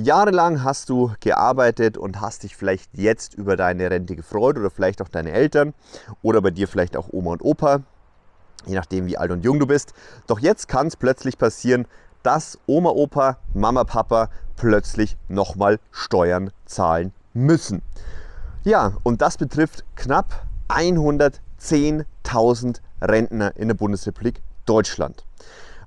Jahrelang hast du gearbeitet und hast dich vielleicht jetzt über deine Rente gefreut oder vielleicht auch deine Eltern oder bei dir vielleicht auch Oma und Opa, je nachdem wie alt und jung du bist. Doch jetzt kann es plötzlich passieren, dass Oma, Opa, Mama, Papa plötzlich nochmal Steuern zahlen müssen. Ja, und das betrifft knapp 110.000 Rentner in der Bundesrepublik Deutschland.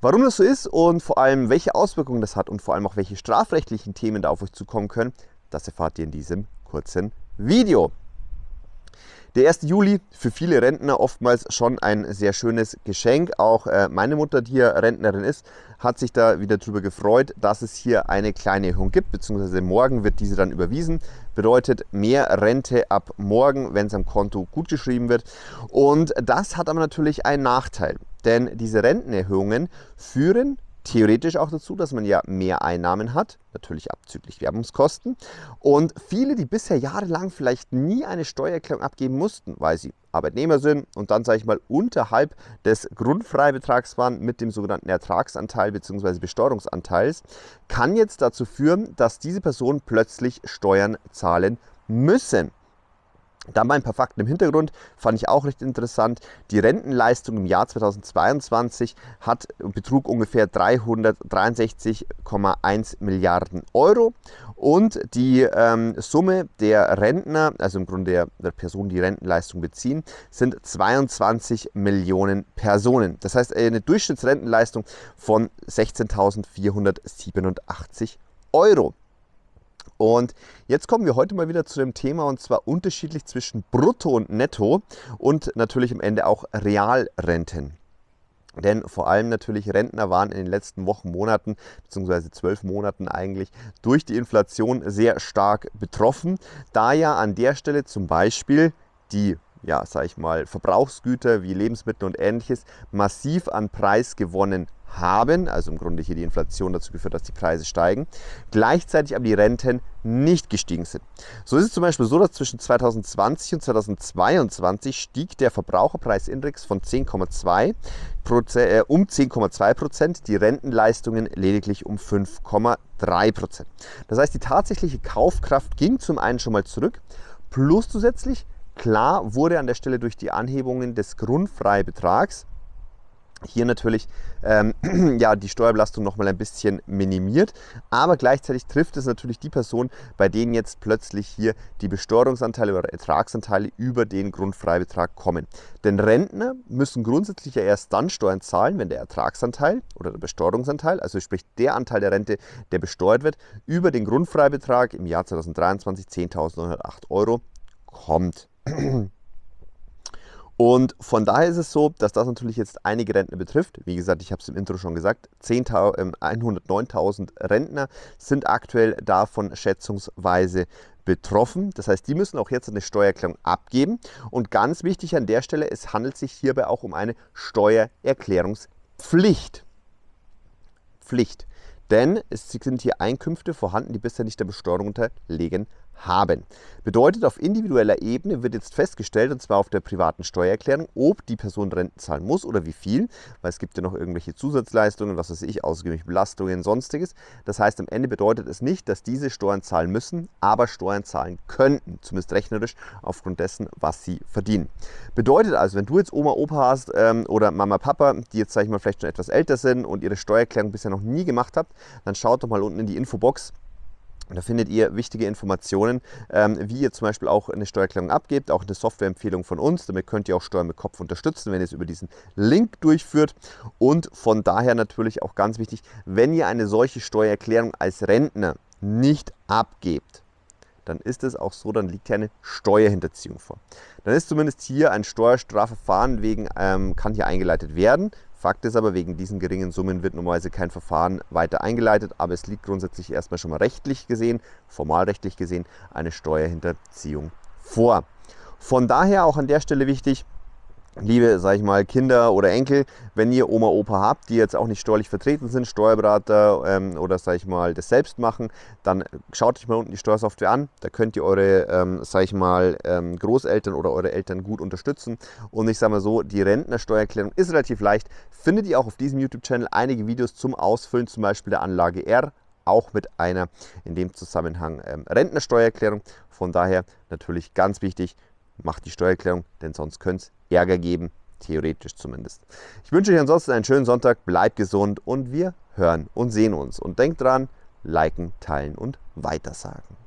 Warum das so ist und vor allem welche Auswirkungen das hat und vor allem auch welche strafrechtlichen Themen da auf euch zukommen können, das erfahrt ihr in diesem kurzen Video. Der 1. Juli für viele Rentner oftmals schon ein sehr schönes Geschenk. Auch äh, meine Mutter, die hier Rentnerin ist, hat sich da wieder drüber gefreut, dass es hier eine kleine Erhöhung gibt, beziehungsweise morgen wird diese dann überwiesen. Bedeutet mehr Rente ab morgen, wenn es am Konto gut geschrieben wird. Und das hat aber natürlich einen Nachteil. Denn diese Rentenerhöhungen führen theoretisch auch dazu, dass man ja mehr Einnahmen hat, natürlich abzüglich Werbungskosten. Und viele, die bisher jahrelang vielleicht nie eine Steuererklärung abgeben mussten, weil sie Arbeitnehmer sind und dann, sage ich mal, unterhalb des Grundfreibetrags waren mit dem sogenannten Ertragsanteil bzw. Besteuerungsanteils, kann jetzt dazu führen, dass diese Personen plötzlich Steuern zahlen müssen. Dann mal ein paar Fakten im Hintergrund, fand ich auch recht interessant. Die Rentenleistung im Jahr 2022 hat, betrug ungefähr 363,1 Milliarden Euro und die ähm, Summe der Rentner, also im Grunde der, der Personen, die Rentenleistung beziehen, sind 22 Millionen Personen. Das heißt eine Durchschnittsrentenleistung von 16.487 Euro. Und jetzt kommen wir heute mal wieder zu dem Thema und zwar unterschiedlich zwischen Brutto und Netto und natürlich am Ende auch Realrenten. Denn vor allem natürlich Rentner waren in den letzten Wochen, Monaten bzw. zwölf Monaten eigentlich durch die Inflation sehr stark betroffen, da ja an der Stelle zum Beispiel die ja, sag ich mal, Verbrauchsgüter wie Lebensmittel und ähnliches massiv an Preis gewonnen haben, also im Grunde hier die Inflation dazu geführt, dass die Preise steigen, gleichzeitig aber die Renten nicht gestiegen sind. So ist es zum Beispiel so, dass zwischen 2020 und 2022 stieg der Verbraucherpreisindex von 10,2 äh, um 10,2 Prozent, die Rentenleistungen lediglich um 5,3 Prozent. Das heißt, die tatsächliche Kaufkraft ging zum einen schon mal zurück, plus zusätzlich, klar wurde an der Stelle durch die Anhebungen des Grundfreibetrags hier natürlich ähm, ja, die Steuerbelastung nochmal ein bisschen minimiert. Aber gleichzeitig trifft es natürlich die Person, bei denen jetzt plötzlich hier die Besteuerungsanteile oder Ertragsanteile über den Grundfreibetrag kommen. Denn Rentner müssen grundsätzlich ja erst dann Steuern zahlen, wenn der Ertragsanteil oder der Besteuerungsanteil, also sprich der Anteil der Rente, der besteuert wird, über den Grundfreibetrag im Jahr 2023 10.908 Euro kommt. Und von daher ist es so, dass das natürlich jetzt einige Rentner betrifft. Wie gesagt, ich habe es im Intro schon gesagt, 109.000 ähm, Rentner sind aktuell davon schätzungsweise betroffen. Das heißt, die müssen auch jetzt eine Steuererklärung abgeben. Und ganz wichtig an der Stelle, es handelt sich hierbei auch um eine Steuererklärungspflicht. Pflicht. Denn es sind hier Einkünfte vorhanden, die bisher nicht der Besteuerung unterlegen haben. Bedeutet, auf individueller Ebene wird jetzt festgestellt, und zwar auf der privaten Steuererklärung, ob die Person Renten zahlen muss oder wie viel, weil es gibt ja noch irgendwelche Zusatzleistungen, was weiß ich, ausgewöhnliche Belastungen, sonstiges. Das heißt, am Ende bedeutet es nicht, dass diese Steuern zahlen müssen, aber Steuern zahlen könnten, zumindest rechnerisch, aufgrund dessen, was sie verdienen. Bedeutet also, wenn du jetzt Oma, Opa hast ähm, oder Mama, Papa, die jetzt, sage ich mal, vielleicht schon etwas älter sind und ihre Steuererklärung bisher noch nie gemacht habt, dann schaut doch mal unten in die Infobox da findet ihr wichtige Informationen, ähm, wie ihr zum Beispiel auch eine Steuererklärung abgebt, auch eine Softwareempfehlung von uns. Damit könnt ihr auch Steuern mit Kopf unterstützen, wenn ihr es über diesen Link durchführt. Und von daher natürlich auch ganz wichtig, wenn ihr eine solche Steuererklärung als Rentner nicht abgebt, dann ist es auch so, dann liegt hier eine Steuerhinterziehung vor. Dann ist zumindest hier ein Steuerstrafverfahren wegen, ähm, kann hier eingeleitet werden. Fakt ist aber, wegen diesen geringen Summen wird normalerweise kein Verfahren weiter eingeleitet, aber es liegt grundsätzlich erstmal schon mal rechtlich gesehen, formalrechtlich gesehen, eine Steuerhinterziehung vor. Von daher auch an der Stelle wichtig, liebe, sag ich mal, Kinder oder Enkel, wenn ihr Oma, Opa habt, die jetzt auch nicht steuerlich vertreten sind, Steuerberater ähm, oder, sag ich mal, das selbst machen, dann äh, schaut euch mal unten die Steuersoftware an. Da könnt ihr eure, ähm, sag ich mal, ähm, Großeltern oder eure Eltern gut unterstützen. Und ich sage mal so, die Rentnersteuererklärung ist relativ leicht. Findet ihr auch auf diesem YouTube-Channel einige Videos zum Ausfüllen, zum Beispiel der Anlage R, auch mit einer in dem Zusammenhang ähm, Rentnersteuererklärung. Von daher natürlich ganz wichtig, macht die Steuererklärung, denn sonst könnte es Ärger geben, theoretisch zumindest. Ich wünsche euch ansonsten einen schönen Sonntag, bleibt gesund und wir hören und sehen uns. Und denkt dran, liken, teilen und weitersagen.